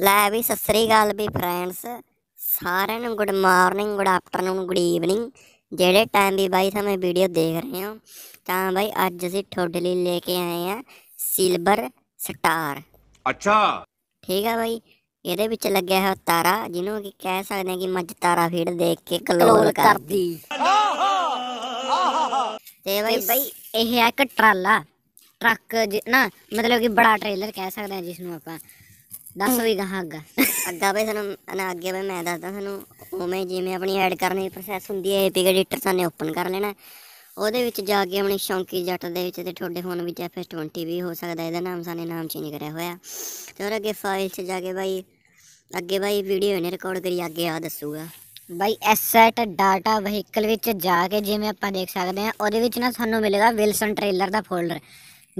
ਲੈ ਵੀ ਸਤਿ ਸ੍ਰੀ ਅਕਾਲ ਵੀ ਫਰੈਂਡਸ ਸਾਰਿਆਂ ਨੂੰ good morning good afternoon good evening ਜਿਹੜੇ ਟਾਈਮ ਵੀ ਬਾਈ ਸਮੇਂ ਵੀਡੀਓ ਦੇਖ ਰਹੇ ਹੋ ਤਾਂ ਬਾਈ ਅੱਜ ਅਸੀਂ ਤੁਹਾਡੇ ਲਈ ਲੈ ਕੇ ਆਏ ਆ ਸਿਲਵਰ ਸਟਾਰ ਅੱਛਾ ਠੀਕ ਆ ਬਾਈ ਇਹਦੇ ਵਿੱਚ ਲੱਗਿਆ ਹੋਇਆ ਤਾਰਾ ਜਿਹਨੂੰ ਕਿ ਕਹਿ ਸਕਦੇ ਆ ਕਿ ਮੱਝ ਤਾਰਾ ਫੀਡ ਦੇਖ ਕੇ ਕਲੋਲ ਕਰਦੀ ਤੇ ਬਾਈ ਬਾਈ ਇਹ ਆ ਇੱਕ ਟਰਾਲਾ ਟਰੱਕ ਨਾ ਮਤਲਬ ਕਿ ਬੜਾ ਟ੍ਰੇਲਰ ਕਹਿ ਸਕਦੇ ਆ ਜਿਸ ਨੂੰ ਆਪਾਂ ਦੱਸ ਵੀ ਗਾਹ ਅੱਗਾ ਅੱਗਾ ਬਈ ਸਾਨੂੰ ਨਾ ਅੱਗੇ ਬਈ ਮੈਂ ਦੱਸਦਾ ਸਾਨੂੰ ਉਵੇਂ ਜਿਵੇਂ ਆਪਣੀ ਐਡ ਕਰਨ ਦੀ ਪ੍ਰੋਸੈਸ ਹੁੰਦੀ ਹੈ ਏਪੀਕ ਐਡੀਟਰ ਸਾਨੇ ਓਪਨ ਕਰ ਲੈਣਾ ਉਹਦੇ ਵਿੱਚ ਜਾ ਕੇ ਆਪਣੀ ਸ਼ੌਂਕੀ ਜੱਟ ਦੇ ਵਿੱਚ ਤੇ ਤੁਹਾਡੇ ਫੋਨ ਵਿੱਚ ਐਫਐਸ 20 ਵੀ ਹੋ ਸਕਦਾ ਇਹਦਾ ਨਾਮ ਸਾਨੇ ਨਾਮ ਚੇਂਜ ਕਰਿਆ ਹੋਇਆ ਤੇ ਉਹ ਅੱਗੇ ਫਾਈਲ 'ਚ ਜਾ ਕੇ ਬਾਈ ਅੱਗੇ ਬਾਈ ਵੀਡੀਓ ਇਹਨੇ ਰਿਕਾਰਡ ਕਰੀ ਅੱਗੇ ਆ ਦੱਸੂਗਾ ਬਾਈ ਐਸੈਟ ਡਾਟਾ ਵਹੀਕਲ ਵਿੱਚ ਜਾ ਕੇ ਜਿਵੇਂ ਆਪਾਂ ਦੇਖ ਸਕਦੇ ਆ ਉਹਦੇ ਵਿੱਚ ਨਾ ਸਾਨੂੰ ਮਿਲੇਗਾ ਵਿਲਸਨ ਟ੍ਰੇਲਰ ਦਾ ਫੋਲਡਰ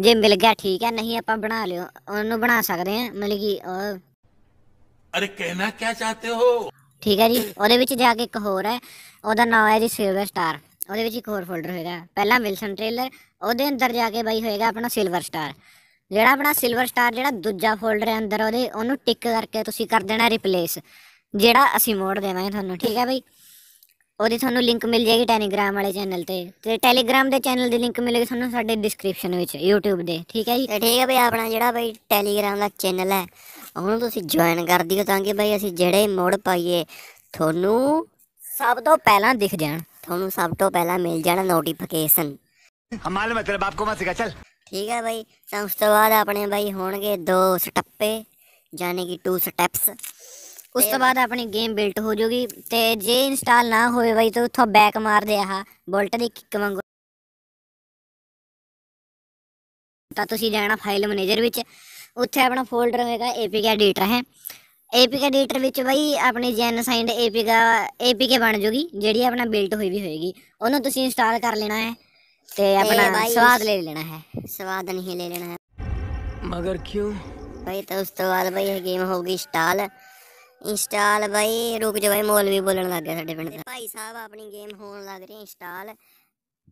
ਜੇ ਮਿਲ ਗਿਆ ਠੀਕ ਹੈ ਨਹੀਂ ਆਪਾਂ ਬਣਾ ਲਿਓ ਉਹਨੂੰ ਬਣਾ ਸਕਦੇ ਆ ਮਿਲ ਗਈ ਅਰੇ ਕਹਿਣਾ ਕੀ ਚਾਹਤੇ ਹੋ ਠੀਕ ਹੈ ਜੀ ਉਹਦੇ ਵਿੱਚ ਜਾ ਕੇ ਇੱਕ ਹੋਰ ਹੈ ਉਹਦਾ ਨਾਮ ਹੈ ਜੀ ਸਿਲਵਰ ਸਟਾਰ ਉਹਦੇ ਵਿੱਚ ਇੱਕ ਹੋਰ ਫੋਲਡਰ ਹੋਏਗਾ ਪਹਿਲਾ ਵਿਲਸਨ ਟ੍ਰੇਲਰ ਉਹਦੇ ਅੰਦਰ ਜਾ ਕੇ ਬਾਈ ਹੋਏਗਾ ਆਪਣਾ ਸਿਲਵਰ ਸਟਾਰ ਜਿਹੜਾ ਆਪਣਾ ਸਿਲਵਰ ਸਟਾਰ ਜਿਹੜਾ ਦੂਜਾ ਫੋਲਡਰ ਹੈ ਅੰਦਰ ਉਹਦੇ ਉਹਨੂੰ ਟਿਕ ਕਰਕੇ ਤੁਸੀਂ ਕਰ ਦੇਣਾ ਰਿਪਲੇਸ ਜਿਹੜਾ ਅਸੀਂ ਮੋੜ ਦੇਵਾਂਗੇ ਤੁਹਾਨੂੰ ਠੀਕ ਹੈ ਬਾਈ ਉਹਦੀ ਤੁਹਾਨੂੰ ਲਿੰਕ ਮਿਲ ਜਾਏਗੀ ਟੈਲੀਗ੍ਰਾਮ ਵਾਲੇ ਚੈਨਲ ਤੇ ਤੇ ਟੈਲੀਗ੍ਰਾਮ ਦੇ ਚੈਨਲ ਦੀ ਲਿੰਕ ਮਿਲੇਗੀ ਤੁਹਾਨੂੰ ਸਾਡੇ ਡਿਸਕ੍ਰਿਪਸ਼ਨ ਵਿੱਚ YouTube ਦੇ ਠੀਕ ਹੈ ਜੀ ਠੀਕ ਹੈ ਬਈ ਆਪਣਾ ਜਿਹੜਾ ਬਈ ਟੈਲੀਗ੍ਰਾਮ ਦਾ ਚੈਨਲ ਹੈ ਉਹਨੂੰ ਤੁਸੀਂ ਜੁਆਇਨ ਕਰ ਦਿਓ ਤਾਂ ਕਿ ਬਈ ਅਸੀਂ ਜਿਹੜੇ ਮੋੜ ਪਾਈਏ ਤੁਹਾਨੂੰ ਸਭ ਤੋਂ ਪਹਿਲਾਂ ਦਿਖ ਜਾਣ ਤੁਹਾਨੂੰ ਸਭ ਤੋਂ ਪਹਿਲਾਂ ਮਿਲ ਜਾਣਾ ਨੋਟੀਫਿਕੇਸ਼ਨ ਹਮਾਲ ਮੈਂ ਤੇਰੇ ਬਾਪ ਕੋ ਮਾ ਸਿਖਾ ਚੱਲ ਠੀਕ ਹੈ ਬਾਈ ਤਾਂ ਉਸ ਤੋਂ ਬਾਅਦ ਆਪਣੇ ਬਾਈ ਹੋਣਗੇ ਦੋ ਸਟੱਪੇ ਯਾਨੀ ਕਿ ਟੂ ਸਟੈਪਸ ਉਸ ਤੋਂ ਬਾਅਦ ਆਪਣੀ ਗੇਮ ਬਿਲਟ ਹੋ ਜਾਊਗੀ ਤੇ ਜੇ ਇੰਸਟਾਲ ਨਾ ਹੋਵੇ ਬਈ ਤਾਂ ਉੱਥੋਂ ਬੈਕ ਮਾਰਦੇ ਆਹ ਬੁਲਟ ਦੀ ਕਿੱਕ ਵਾਂਗੂ ਤਾਂ ਤੁਸੀਂ ਜਾਣਾ ਫਾਈਲ ਮੈਨੇਜਰ ਵਿੱਚ ਉੱਥੇ ਆਪਣਾ ਫੋਲਡਰ ਹੋਵੇਗਾ APK ਐਡੀਟਰ ਹੈ APK ਐਡੀਟਰ ਵਿੱਚ ਬਈ ਆਪਣੀ ਜੈਨ ਸਾਈਂਡ APK APK ਬਣ ਜੂਗੀ ਜਿਹੜੀ ਆਪਣਾ ਬਿਲਟ ਹੋਈ ਵੀ ਹੋਏਗੀ ਉਹਨੂੰ ਤੁਸੀਂ ਇੰਸਟਾਲ ਕਰ ਲੈਣਾ ਹੈ ਤੇ ਆਪਣਾ ਸਵਾਦ ਲੈ ਲੈਣਾ ਹੈ ਸਵਾਦ ਨਹੀਂ ਲੈ ਲੈਣਾ ਹੈ ਮਗਰ ਕਿਉਂ ਬਈ ਤਾਂ ਉਸ ਤੋਂ ਬਾਅਦ ਬਈ ਇਹ ਗੇਮ ਗਈ ਇੰਸਟਾਲ ਇੰਸਟਾਲ ਬਾਈ ਰੁਕ ਜਾ ਬਾਈ ਮੌਲਵੀ ਬੋਲਣ ਲੱਗ ਗਿਆ ਸਾਡੇ ਪਿੰਡ ਦਾ ਭਾਈ ਸਾਹਿਬ ਆਪਣੀ ਗੇਮ ਹੋਣ ਲੱਗ ਰਹੀ ਇੰਸਟਾਲ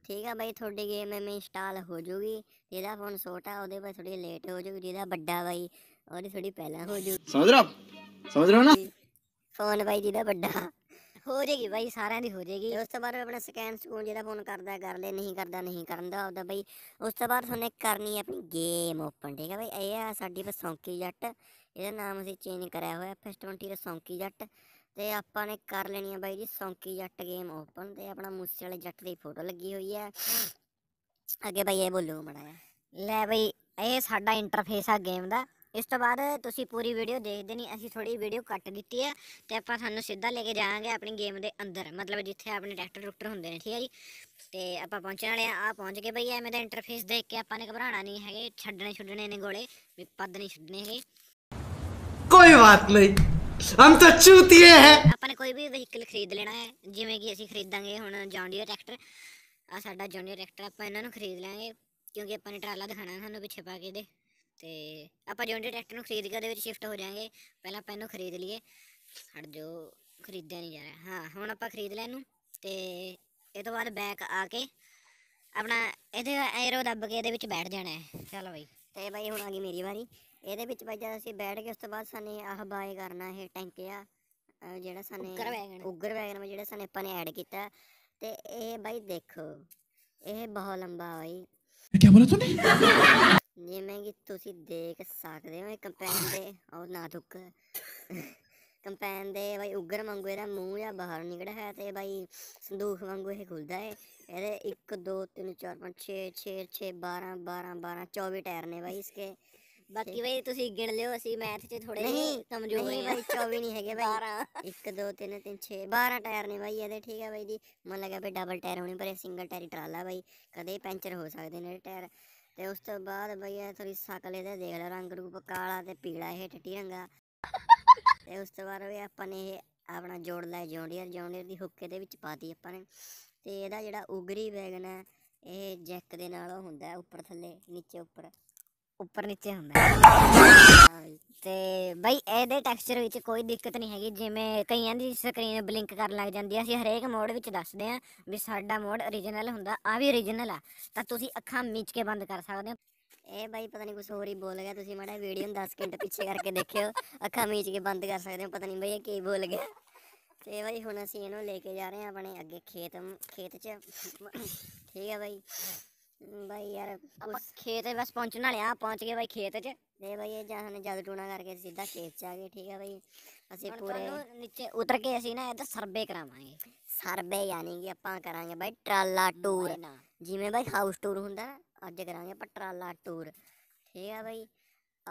ਠੀਕ ਆ ਬਾਈ ਤੁਹਾਡੀ ਗੇਮ ਐਵੇਂ ਇੰਸਟਾਲ ਹੋ ਜੂਗੀ ਜਿਹਦਾ ਫੋਨ ਛੋਟਾ ਉਹਦੇ ਪਰ ਥੋੜੀ ਲੇਟ ਹੋ ਜੂਗੀ ਜਿਹਦਾ ਵੱਡਾ ਬਾਈ ਉਹਦੀ ਥੋੜੀ ਪਹਿਲਾਂ ਹੋ ਜੂਗੀ ਸਮਝ ਰਹਾ ਸਮਝ ਰਹਾ ਨਾ ਫੋਨ ਬਾਈ ਜਿਹਦਾ ਵੱਡਾ ਹੋ ਜੇਗੀ ਬਾਈ ਸਾਰਿਆਂ ਦੀ ਹੋ ਜੇਗੀ ਉਸ ਤੋਂ ਬਾਅਦ ਆਪਣਾ ਸਕੈਨ ਸਕੂਨ ਜਿਹਦਾ ਫੋਨ ਕਰਦਾ ਕਰ ਲੈ ਨਹੀਂ ਕਰਦਾ ਨਹੀਂ ਕਰਨ ਦਾ ਆਪਦਾ ਬਾਈ ਉਸ ਤੋਂ ਬਾਅਦ ਤੁਹਾਨੂੰ ਕਰਨੀ ਹੈ ਆਪਣੀ ਗੇਮ ਓਪਨ ਠੀਕ ਹੈ ਬਾਈ ਇਹ ਆ ਸਾਡੀ ਬਸੌਂਕੀ ਜੱਟ ਇਹਦਾ ਨਾਮ ਅਸੀਂ ਚੇਂਜ ਕਰਿਆ ਹੋਇਆ ਐਫਐਸ 20 ਦਾ ਸੌਂਕੀ ਜੱਟ ਤੇ ਆਪਾਂ ਨੇ ਕਰ ਲੈਣੀ ਹੈ ਬਾਈ ਜੀ ਸੌਂਕੀ ਜੱਟ ਗੇਮ ਓਪਨ ਤੇ ਆਪਣਾ ਮੂਸੇ ਵਾਲੇ ਜੱਟ ਦੀ ਫੋਟੋ ਲੱਗੀ ਹੋਈ ਹੈ ਅੱਗੇ ਬਾਈ ਇਹ ਬੋਲੂ ਮੜਾ ਲੈ ਬਾਈ ਇਹ ਸਾਡਾ ਇੰਟਰਫੇਸ ਆ ਗੇਮ ਦਾ ਇਸ ਤੋਂ ਬਾਅਦ ਤੁਸੀਂ ਪੂਰੀ ਵੀਡੀਓ ਦੇਖਦੇ ਨਹੀਂ ਅਸੀਂ ਥੋੜੀ ਵੀਡੀਓ ਕੱਟ ਦਿੱਤੀ ਹੈ ਤੇ ਆਪਾਂ ਤੁਹਾਨੂੰ ਸਿੱਧਾ ਲੈ ਕੇ ਜਾਵਾਂਗੇ ਆਪਣੀ ਗੇਮ ਦੇ ਅੰਦਰ ਮਤਲਬ ਜਿੱਥੇ ਆਪਣੇ ਟਰੈਕਟਰ ਟਰੈਕਟਰ ਹੁੰਦੇ ਨੇ ਠੀਕ ਹੈ ਜੀ ਤੇ ਆਪਾਂ ਪਹੁੰਚਣ ਵਾਲੇ ਆ ਆ ਪਹੁੰਚ ਗਏ ਬਈ ਐਵੇਂ ਦਾ ਇੰਟਰਫੇਸ ਦੇਖ ਕੇ ਆਪਾਂ ਨੇ ਘਬਰਾਣਾ ਨਹੀਂ ਹੈਗੇ ਛੱਡਣੇ ਛੁੱਡਣੇ ਨੇ ਗੋਲੇ ਵੀ ਪੱਦ ਨਹੀਂ ਛੱਡਣੇ ਹੈਗੇ ਕੋਈ ਬਾਤ ਨਹੀਂ ਹਮ ਤਾਂ ਚੂਤੀਏ ਹੈ ਆਪਾਂ ਨੇ ਕੋਈ ਵੀ ਵਹੀਕਲ ਖਰੀਦ ਲੈਣਾ ਹੈ ਜਿਵੇਂ ਕਿ ਅਸੀਂ ਖਰੀਦਾਂਗੇ ਹੁਣ ਜੌਂਡੀਅਰ ਟਰੈਕਟਰ ਆ ਸਾਡਾ ਜੌਂਡੀਅਰ ਟਰੈਕਟਰ ਆਪਾਂ ਇਹਨਾਂ ਨੂੰ ਖਰੀਦ ਲਾਂਗੇ ਕਿਉਂਕਿ ਆਪਾਂ ਨੇ ਟਰਾਲਾ ਦਿਖਾਣਾ ਸਾਨੂੰ ਪਿੱਛੇ ਪਾ ਕੇ ਦੇ ਤੇ ਆਪਾਂ ਜਿਹੜੇ ਟਰੈਕਟਰ ਨੂੰ ਖਰੀਦ ਕੇ ਉਹਦੇ ਵਿੱਚ ਸ਼ਿਫਟ ਹੋ ਜਾਾਂਗੇ ਪਹਿਲਾਂ ਆਪਾਂ ਇਹਨੂੰ ਖਰੀਦ ਲਈਏ ਹਟ ਜੋ ਖਰੀਦਿਆ ਨਹੀਂ ਜਾ ਰਿਹਾ ਹਾਂ ਹੁਣ ਆਪਾਂ ਖਰੀਦ ਲੈ ਇਹਨੂੰ ਤੇ ਇਹ ਤੋਂ ਬਾਅਦ ਬੈਕ ਆ ਕੇ ਆਪਣਾ ਇਹਦੇ ਐਰੋ ਦੱਬ ਕੇ ਇਹਦੇ ਵਿੱਚ ਬੈਠ ਜਾਣਾ ਹੈ ਚੱਲ ਬਈ ਤੇ ਬਈ ਹੁਣ ਆ ਗਈ ਮੇਰੀ ਵਾਰੀ ਇਹਦੇ ਵਿੱਚ ਬਾਈ ਜਦ ਅਸੀਂ ਬੈਠ ਕੇ ਉਸ ਤੋਂ ਬਾਅਦ ਸਾਨੂੰ ਆਹ ਬਾਏ ਕਰਨਾ ਇਹ ਟੈਂਕ ਆ ਜਿਹੜਾ ਸਾਨੂੰ ਉੱਗਰ ਵੈਗਨ ਉੱਗਰ ਵੈਗਨ ਵਿੱਚ ਜਿਹੜਾ ਸਾਨੂੰ ਆਪਾਂ ਨੇ ਐਡ ਕੀਤਾ ਤੇ ਇਹ ਬਾਈ ਦੇਖੋ ਇਹ ਬਹੁਤ ਲੰਬਾ ਬਾਈ ਕੀ ਬੋਲਿਆ ਤੂੰ ਜਿਵੇਂ ਕਿ ਤੁਸੀਂ ਦੇਖ ਸਕਦੇ ਹੋ ਕੰਪੈਨ ਦੇ ਉਹ ਨਾ ਦੁੱਕ ਕੰਪੈਨ ਦੇ ਬਾਈ ਉਗਰ ਵਾਂਗੂ ਇਹਦਾ ਮੂੰਹ ਜਾਂ ਬਾਹਰ ਨਿਕੜਿਆ ਹੈ ਤੇ ਬਾਈ ਸੰਦੂਖ ਵਾਂਗੂ ਇਹ ਖੁੱਲਦਾ ਹੈ ਇਹਦੇ 1 2 3 4 5 6 6 6 12 12 12 24 ਟਾਇਰ ਨੇ ਬਾਈ ਇਸਕੇ ਬਾਕੀ ਬਾਈ ਤੁਸੀਂ ਗਿਣ ਲਿਓ ਅਸੀਂ ਮੈਥ 'ਚ ਥੋੜੇ ਕਮਜ਼ੋਰ ਨਹੀਂ ਬਾਈ 24 ਨਹੀਂ ਹੈਗੇ ਬਾਈ 1 2 3 3 6 12 ਟਾਇਰ ਨੇ ਬਾਈ ਇਹਦੇ ਠੀਕ ਹੈ ਬਾਈ ਜੀ ਮਨ ਲੱਗਾ ਬਈ ਡਬਲ ਟਾਇਰ ਹੋਣੇ ਪਰ ਇਹ ਸਿੰਗਲ ਟਾਇਰ ਟਰਾਲਾ ਬਾਈ ਕਦੇ ਪੈਂਚਰ ਹੋ ਸਕਦੇ ਨੇ ਟਾਇਰ ਤੇ ਉਸ ਤੋਂ ਬਾਅਦ ਬਈਆ ਥੋੜੀ ਸ਼ਕਲ ਇਹਦੇ ਦੇਖ ਲੈ ਰੰਗ ਰੂਪ ਕਾਲਾ ਤੇ ਪੀਲਾ ਇਹ ਟੱਟੀ ਰੰਗਾ ਤੇ ਉਸ ਤੋਂ ਬਾਅਦ ਵੀ ਆਪਾਂ ਨੇ ਇਹ ਆਪਣਾ ਜੋੜ ਲੈ ਜੌਂਡੀਅਰ ਜੌਂਡੀਅਰ ਦੀ ਹੁੱਕੇ ਦੇ ਵਿੱਚ ਪਾਤੀ ਆਪਾਂ ਨੇ ਤੇ ਇਹਦਾ ਜਿਹੜਾ ਉਗਰੀ ਵੈਗਨ ਹੈ ਇਹ ਜੈਕ ਦੇ ਨਾਲ ਹੁੰਦਾ ਉੱਪਰ ਥੱਲੇ ਨੀਚੇ ਉੱਪਰ ਉੱਪਰ ਨੀਚੇ ਹੁੰਦਾ ਹੈ ਤੇ ਬਈ ਇਹਦੇ ਟੈਕਸਚਰ ਵਿੱਚ ਕੋਈ ਦਿੱਕਤ ਨਹੀਂ ਹੈਗੀ ਜਿਵੇਂ ਕਈਆਂ ਦੀ ਸਕਰੀਨ ਬਲਿੰਕ ਕਰਨ ਲੱਗ ਜਾਂਦੀ ਆ ਅਸੀਂ ਹਰੇਕ ਮੋਡ ਵਿੱਚ ਦੱਸਦੇ ਆ ਵੀ ਸਾਡਾ ਮੋਡ origignal ਹੁੰਦਾ ਆ ਵੀ origignal ਆ ਤਾਂ ਤੁਸੀਂ ਅੱਖਾਂ ਮੀਚ ਕੇ ਬੰਦ ਕਰ ਸਕਦੇ ਹੋ ਇਹ ਬਾਈ ਪਤਾ ਨਹੀਂ ਕੁਝ ਹੋਰ ਹੀ ਬੋਲ ਗਿਆ ਤੁਸੀਂ ਮਾੜਾ ਵੀਡੀਓ ਨੂੰ 10 ਸਕਿੰਟ ਪਿੱਛੇ ਕਰਕੇ ਦੇਖਿਓ ਅੱਖਾਂ ਮੀਚ ਕੇ ਬੰਦ ਕਰ ਸਕਦੇ ਹੋ ਪਤਾ ਨਹੀਂ ਬਈ ਇਹ ਕੀ ਬੋਲ ਗਿਆ ਤੇ ਬਾਈ ਹੁਣ ਅਸੀਂ ਇਹਨੂੰ ਲੈ ਕੇ ਜਾ ਰਹੇ ਆ ਆਪਣੇ ਅੱਗੇ ਖੇਤ ਖੇਤ 'ਚ ਠੀਕ ਹੈ ਬਾਈ ਭਾਈ ਯਾਰ ਉਸ ਖੇਤ ਬਸ ਪਹੁੰਚਣ ਵਾਲੇ ਲਿਆ ਪਹੁੰਚ ਗਏ ਬਾਈ ਖੇਤ 'ਚ ਦੇ ਬਾਈ ਇਹ ਜਾਨ ਜਦ ਟੂਣਾ ਕਰਕੇ ਸਿੱਧਾ ਖੇਤ 'ਚ ਆ ਗਏ ਠੀਕ ਆ ਬਾਈ ਅਸੀਂ ਪੂਰੇ ਨੀਚੇ ਉਤਰ ਕੇ ਅਸੀਂ ਨਾ ਇਹਦਾ ਸਰਵੇ ਕਰਾਵਾਂਗੇ ਸਰਵੇ ਯਾਨੀ ਕਿ ਆਪਾਂ ਕਰਾਂਗੇ ਬਾਈ ਟਰਾਲਾ ਟੂਰ ਜਿਵੇਂ ਬਾਈ ਹਾਊਸ ਟੂਰ ਹੁੰਦਾ ਨਾ ਅੱਜ ਕਰਾਂਗੇ ਆਪਾਂ ਟਰਾਲਾ ਟੂਰ ਠੀਕ ਆ ਬਾਈ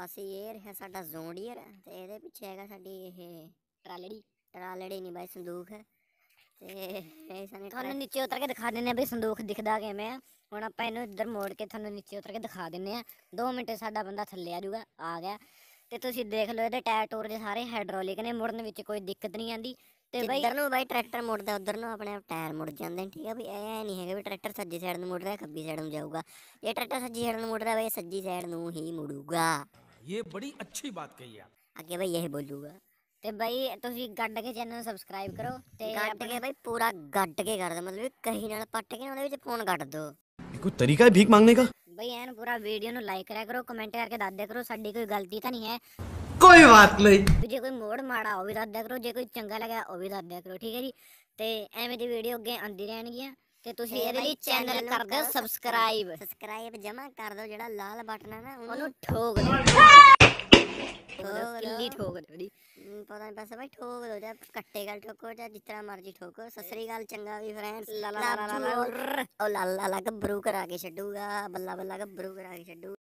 ਅਸੀਂ ਇਹ ਰਿਹਾ ਸਾਡਾ ਜ਼ੋਂਡੀਅਰ ਤੇ ਇਹਦੇ ਪਿੱਛੇ ਹੈਗਾ ਸਾਡੀ ਇਹ ਟਰਾਲੜੀ ਟਰਾਲੜੀ ਨਹੀਂ ਬਾਈ ਸੰਦੂਖ ਹੈ ਤੇ ਇਹ ਸਾਨੂੰ ਤੁਹਾਨੂੰ ਨੀਚੇ ਉਤਰ ਕੇ ਦਿਖਾ ਦਿੰਨੇ ਆ ਬਈ ਸੰਦੂਖ ਦਿਖਦਾ ਕਿਵੇਂ ਆ ਹੁਣ ਆਪਾਂ ਇਹਨੂੰ ਇੱਧਰ ਮੋੜ ਕੇ ਤੁਹਾਨੂੰ ਨੀਚੇ ਉਤਰ ਕੇ ਦਿਖਾ ਦਿੰਨੇ ਆ 2 ਮਿੰਟ ਸਾਡਾ ਬੰਦਾ ਥੱਲੇ ਆ ਜਾਊਗਾ ਆ ਗਿਆ ਤੇ ਤੁਸੀਂ ਦੇਖ ਲਓ ਇਹਦੇ ਟਾਇਰ ਟੋਰ ਦੇ ਸਾਰੇ ਹਾਈਡ੍ਰੋਲਿਕ ਨੇ ਮੁੜਨ ਵਿੱਚ ਕੋਈ ਦਿੱਕਤ ਨਹੀਂ ਆਂਦੀ ਤੇ ਬਾਈ ਇੱਧਰ ਨੂੰ ਬਾਈ ਟਰੈਕਟਰ ਮੁੜਦਾ ਉਧਰ ਨੂੰ ਆਪਣੇ ਆਪ ਟਾਇਰ ਮੁੜ ਜਾਂਦੇ ਨੇ ਠੀਕ ਆ ਬਈ ਐ ਨਹੀਂ ਹੈਗਾ ਵੀ ਟਰੈਕਟਰ ਸੱਜੀ ਸਾਈਡ ਨੂੰ ਮੁੜ ਰਿਹਾ ਖੱਬੀ ਸਾਈਡ ਨੂੰ ਜਾਊਗਾ ਇਹ ਟਰੈਕਟਰ ਸੱਜੀ ਸਾਈਡ ਨੂੰ ਮੁੜ ਰਿਹਾ ਬਈ ਸੱਜੀ ਸਾਈਡ ਨੂੰ ਹੀ ਮੁੜੂਗਾ ਇਹ ਬੜੀ ਅੱਛੀ ਬਾਤ ਕਹੀ ਆ ਅੱਗੇ ਬਾਈ ਇਹ ਬੋਲੂਗਾ ਤੇ ਬਾਈ ਤੁਸੀਂ ਗੱਡ ਕੇ ਚੈਨਲ ਨੂੰ ਸਬਸਕ੍ਰਾਈਬ ਕਰੋ ਤੇ ਗੱਡ ਕੇ ਬਾਈ ਪੂਰਾ ਗੱਡ ਕੇ ਕਰ ਮਤਲਬ ਕਹੀ ਨਾਲ ਪੱਟ ਕੇ ਉਹਦੇ ਵਿੱਚ ਫੋਨ ਕੱਟ ਦੋ ਕੋਈ ਤਰੀਕਾ ਹੈ ਭੀਖ ਮੰਗਨੇ ਦਾ ਬਈ ਐਨ ਪੂਰਾ ਵੀਡੀਓ ਨੂੰ ਲਾਈਕ ਕਰਿਆ ਕਰੋ ਕਮੈਂਟ ਕਰਕੇ ਦੱਸ ਦਿਆ ਕਰੋ ਸਾਡੀ ਕੋਈ ਗਲਤੀ ਤਾਂ ਨਹੀਂ ਹੈ ਕੋਈ ਬਾਤ ਨਹੀਂ ਜੇ ਕੋਈ ਮੋੜ ਮਾੜਾ ਹੋ ਵੀ ਦੱਸ ਦਿਆ ਕਰੋ ਜੇ ਕੋਈ ਚੰਗਾ ਲੱਗਾ ਉਹ ਵੀ ਦੱਸ ਦਿਆ ਕਰੋ ਠੀਕ ਹੈ ਜੀ ਤੇ ਐਵੇਂ ਦੀ ਵੀਡੀਓ ਅੱਗੇ ਆਂਦੀ ਰਹਿਣਗੀਆਂ ਤੇ ਤੁਸੀਂ ਇਹਦੇ ਲਈ ਚੈਨਲ ਕਰ ਦਿਓ ਸਬਸਕ੍ਰਾਈਬ ਸਬਸਕ੍ਰਾਈਬ ਜਮਾ ਕਰ ਦਿਓ ਜਿਹੜਾ ਲਾਲ ਬਟਨ ਹੈ ਨਾ ਉਹਨੂੰ ਠੋਕ ਦਿਓ ਕਿੰਨੀ ਠੋਕ ਥੋੜੀ ਪਤਾ ਨਹੀਂ ਬਸ ਬਾਈ ਠੋਕ ਦੋ ਜਾਂ ਕੱਟੇ ਗੱਲ ਠੋਕੋ ਜਾਂ ਜਿੱਤਰਾ ਮਰਜ਼ੀ ਠੋਕੋ ਸਸਰੀ ਗੱਲ ਚੰਗਾ ਵੀ ਫਰੈਂਡਸ ਲਾ ਲਾ ਲਾ ਲਾ ਉਹ ਲਾ ਲਾ ਲਾ ਕਰਾ ਕੇ ਛੱਡੂਗਾ ਬੱਲਾ ਬੱਲਾ ਗੱਬਰੂ ਕਰਾ ਕੇ ਛੱਡੂ